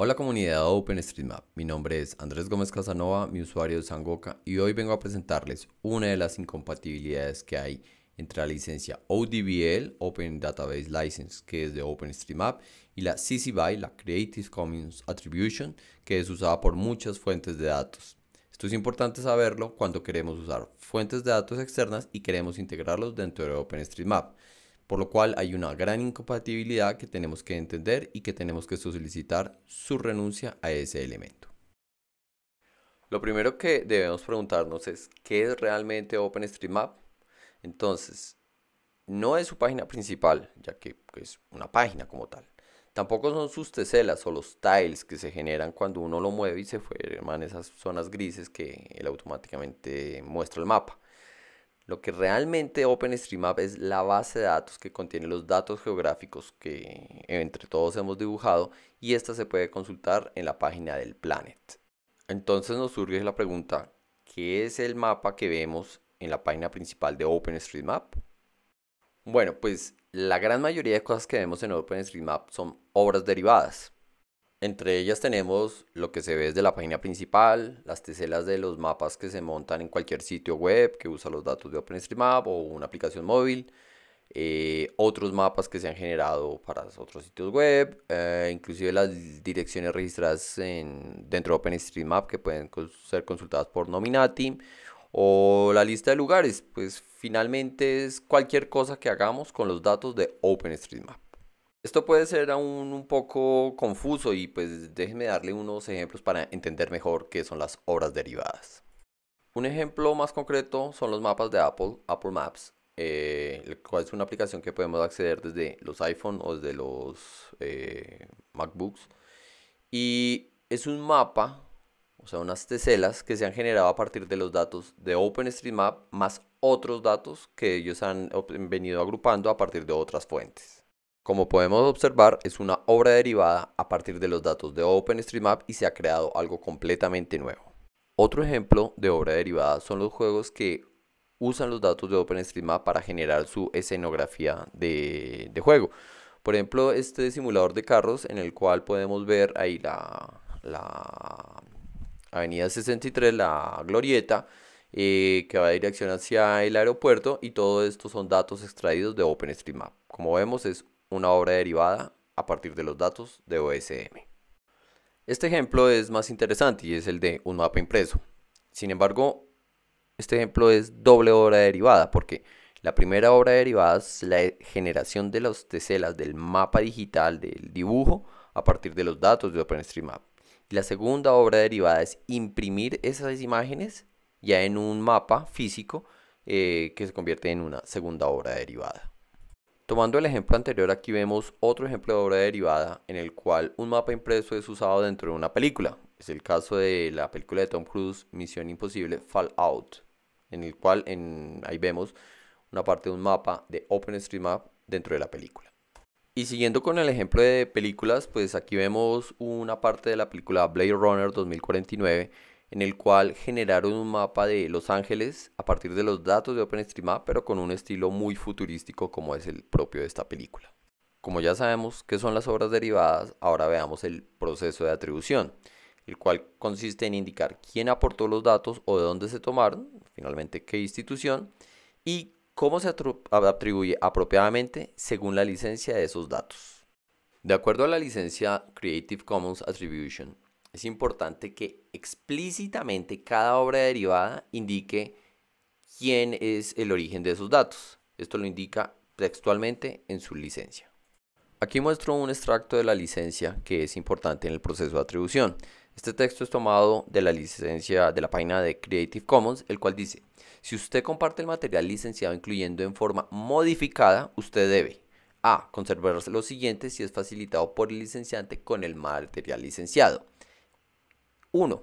Hola comunidad OpenStreetMap, mi nombre es Andrés Gómez Casanova, mi usuario es Sangoka y hoy vengo a presentarles una de las incompatibilidades que hay entre la licencia ODBL, Open Database License, que es de OpenStreetMap, y la CC BY, la Creative Commons Attribution, que es usada por muchas fuentes de datos. Esto es importante saberlo cuando queremos usar fuentes de datos externas y queremos integrarlos dentro de OpenStreetMap por lo cual hay una gran incompatibilidad que tenemos que entender y que tenemos que solicitar su renuncia a ese elemento. Lo primero que debemos preguntarnos es qué es realmente OpenStreetMap. Entonces, no es su página principal, ya que es pues, una página como tal. Tampoco son sus teselas o los tiles que se generan cuando uno lo mueve y se forman esas zonas grises que él automáticamente muestra el mapa. Lo que realmente OpenStreetMap es la base de datos que contiene los datos geográficos que entre todos hemos dibujado y esta se puede consultar en la página del Planet. Entonces nos surge la pregunta, ¿qué es el mapa que vemos en la página principal de OpenStreetMap? Bueno, pues la gran mayoría de cosas que vemos en OpenStreetMap son obras derivadas. Entre ellas tenemos lo que se ve desde la página principal, las teselas de los mapas que se montan en cualquier sitio web que usa los datos de OpenStreetMap o una aplicación móvil, eh, otros mapas que se han generado para otros sitios web, eh, inclusive las direcciones registradas en, dentro de OpenStreetMap que pueden ser consultadas por Nominati o la lista de lugares, pues finalmente es cualquier cosa que hagamos con los datos de OpenStreetMap. Esto puede ser aún un poco confuso y pues déjenme darle unos ejemplos para entender mejor qué son las obras derivadas. Un ejemplo más concreto son los mapas de Apple, Apple Maps, eh, el cual es una aplicación que podemos acceder desde los iPhone o desde los eh, MacBooks. Y es un mapa, o sea, unas teselas que se han generado a partir de los datos de OpenStreetMap más otros datos que ellos han venido agrupando a partir de otras fuentes. Como podemos observar, es una obra derivada a partir de los datos de OpenStreetMap y se ha creado algo completamente nuevo. Otro ejemplo de obra derivada son los juegos que usan los datos de OpenStreetMap para generar su escenografía de, juego. Por ejemplo, este simulador de carros en el cual podemos ver ahí la, avenida 63, la glorieta, eh, que va a dirección hacia el aeropuerto y todo esto son datos extraídos de OpenStreetMap. Como vemos es una obra derivada a partir de los datos de OSM. Este ejemplo es más interesante y es el de un mapa impreso. Sin embargo, este ejemplo es doble obra derivada porque la primera obra derivada es la generación de las teselas del mapa digital del dibujo a partir de los datos de OpenStreetMap. Y la segunda obra derivada es imprimir esas imágenes ya en un mapa físico eh, que se convierte en una segunda obra derivada. Tomando el ejemplo anterior, aquí vemos otro ejemplo de obra derivada en el cual un mapa impreso es usado dentro de una película. Es el caso de la película de Tom Cruise, Misión Imposible, Fallout, en el cual en, ahí vemos una parte de un mapa de OpenStreetMap dentro de la película. Y siguiendo con el ejemplo de películas, pues aquí vemos una parte de la película Blade Runner 2049 en el cual generaron un mapa de Los Ángeles a partir de los datos de OpenStreetMap, pero con un estilo muy futurístico como es el propio de esta película. Como ya sabemos qué son las obras derivadas, ahora veamos el proceso de atribución, el cual consiste en indicar quién aportó los datos o de dónde se tomaron, finalmente qué institución, y cómo se atribuye apropiadamente según la licencia de esos datos. De acuerdo a la licencia Creative Commons Attribution es importante que explícitamente cada obra derivada indique quién es el origen de esos datos. Esto lo indica textualmente en su licencia. Aquí muestro un extracto de la licencia que es importante en el proceso de atribución. Este texto es tomado de la licencia de la página de Creative Commons, el cual dice, si usted comparte el material licenciado incluyendo en forma modificada, usted debe A. Conservar lo siguiente si es facilitado por el licenciante con el material licenciado. 1.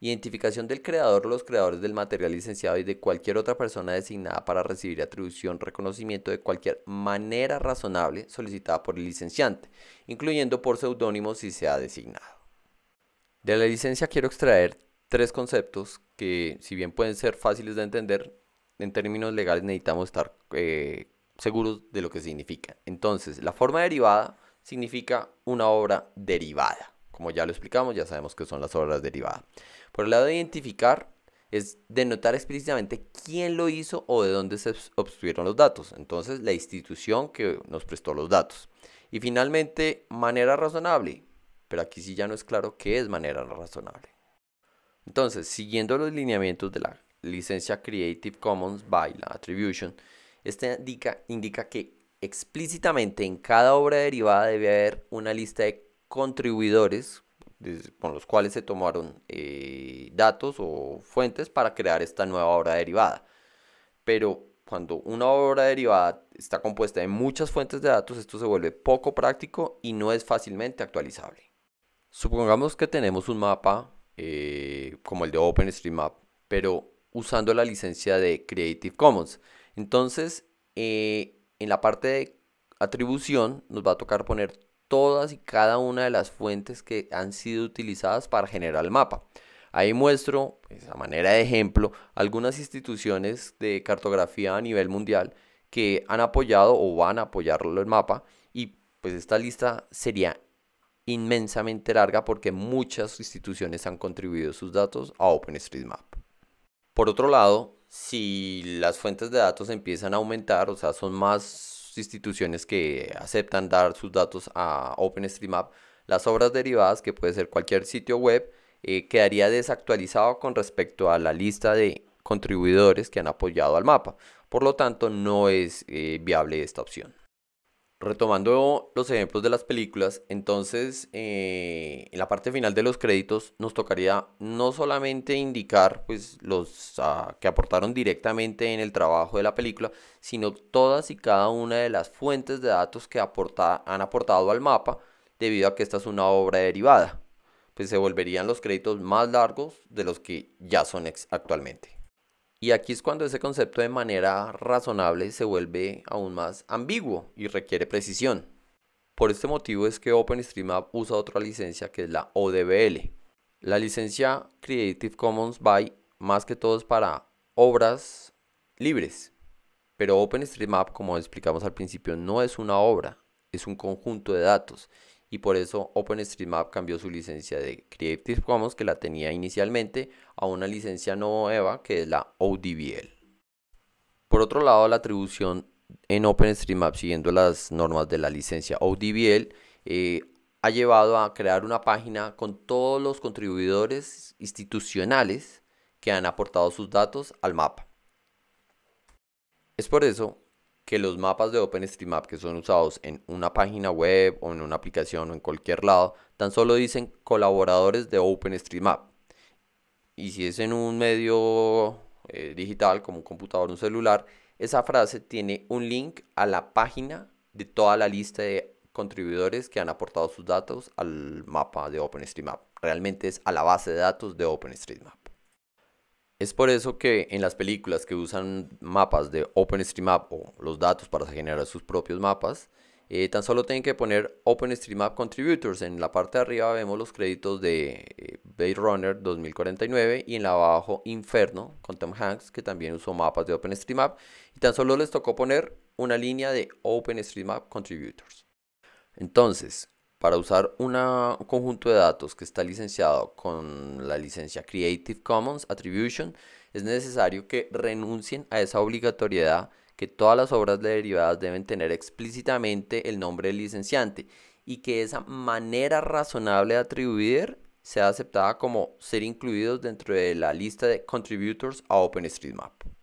Identificación del creador o los creadores del material licenciado y de cualquier otra persona designada para recibir atribución, reconocimiento de cualquier manera razonable solicitada por el licenciante, incluyendo por seudónimo si se ha designado. De la licencia quiero extraer tres conceptos que, si bien pueden ser fáciles de entender, en términos legales necesitamos estar eh, seguros de lo que significa. Entonces, la forma derivada significa una obra derivada. Como ya lo explicamos, ya sabemos que son las obras derivadas. Por el lado de identificar, es denotar explícitamente quién lo hizo o de dónde se obtuvieron los datos. Entonces, la institución que nos prestó los datos. Y finalmente, manera razonable. Pero aquí sí ya no es claro qué es manera razonable. Entonces, siguiendo los lineamientos de la licencia Creative Commons by la Attribution, esta indica, indica que explícitamente en cada obra derivada debe haber una lista de contribuidores con los cuales se tomaron eh, datos o fuentes para crear esta nueva obra derivada. Pero cuando una obra derivada está compuesta de muchas fuentes de datos, esto se vuelve poco práctico y no es fácilmente actualizable. Supongamos que tenemos un mapa eh, como el de OpenStreetMap, pero usando la licencia de Creative Commons. Entonces, eh, en la parte de atribución nos va a tocar poner todas y cada una de las fuentes que han sido utilizadas para generar el mapa. Ahí muestro, de pues, a manera de ejemplo, algunas instituciones de cartografía a nivel mundial que han apoyado o van a apoyarlo el mapa y pues esta lista sería inmensamente larga porque muchas instituciones han contribuido sus datos a OpenStreetMap. Por otro lado, si las fuentes de datos empiezan a aumentar, o sea, son más instituciones que aceptan dar sus datos a OpenStreetMap, las obras derivadas, que puede ser cualquier sitio web, eh, quedaría desactualizado con respecto a la lista de contribuidores que han apoyado al mapa. Por lo tanto, no es eh, viable esta opción. Retomando los ejemplos de las películas, entonces eh, en la parte final de los créditos nos tocaría no solamente indicar pues, los que aportaron directamente en el trabajo de la película, sino todas y cada una de las fuentes de datos que han aportado al mapa debido a que esta es una obra derivada, pues se volverían los créditos más largos de los que ya son actualmente. Y aquí es cuando ese concepto de manera razonable se vuelve aún más ambiguo y requiere precisión. Por este motivo es que OpenStreetMap usa otra licencia que es la ODBL. La licencia Creative Commons by más que todo es para obras libres. Pero OpenStreetMap, como explicamos al principio, no es una obra, es un conjunto de datos y por eso OpenStreetMap cambió su licencia de Creative Commons que la tenía inicialmente a una licencia nueva que es la ODBL. Por otro lado, la atribución en OpenStreetMap siguiendo las normas de la licencia ODBL eh, ha llevado a crear una página con todos los contribuidores institucionales que han aportado sus datos al mapa. Es por eso que los mapas de OpenStreetMap que son usados en una página web o en una aplicación o en cualquier lado, tan solo dicen colaboradores de OpenStreetMap. Y si es en un medio eh, digital como un computador o un celular, esa frase tiene un link a la página de toda la lista de contribuidores que han aportado sus datos al mapa de OpenStreetMap. Realmente es a la base de datos de OpenStreetMap. Es por eso que en las películas que usan mapas de OpenStreetMap o los datos para generar sus propios mapas, eh, tan solo tienen que poner OpenStreetMap Contributors. En la parte de arriba vemos los créditos de eh, bay Runner 2049 y en la abajo Inferno con Tom Hanks, que también usó mapas de OpenStreetMap. Y tan solo les tocó poner una línea de OpenStreetMap Contributors. Entonces, para usar un conjunto de datos que está licenciado con la licencia Creative Commons Attribution, es necesario que renuncien a esa obligatoriedad que todas las obras derivadas deben tener explícitamente el nombre del licenciante y que esa manera razonable de atribuir sea aceptada como ser incluidos dentro de la lista de contributors a OpenStreetMap.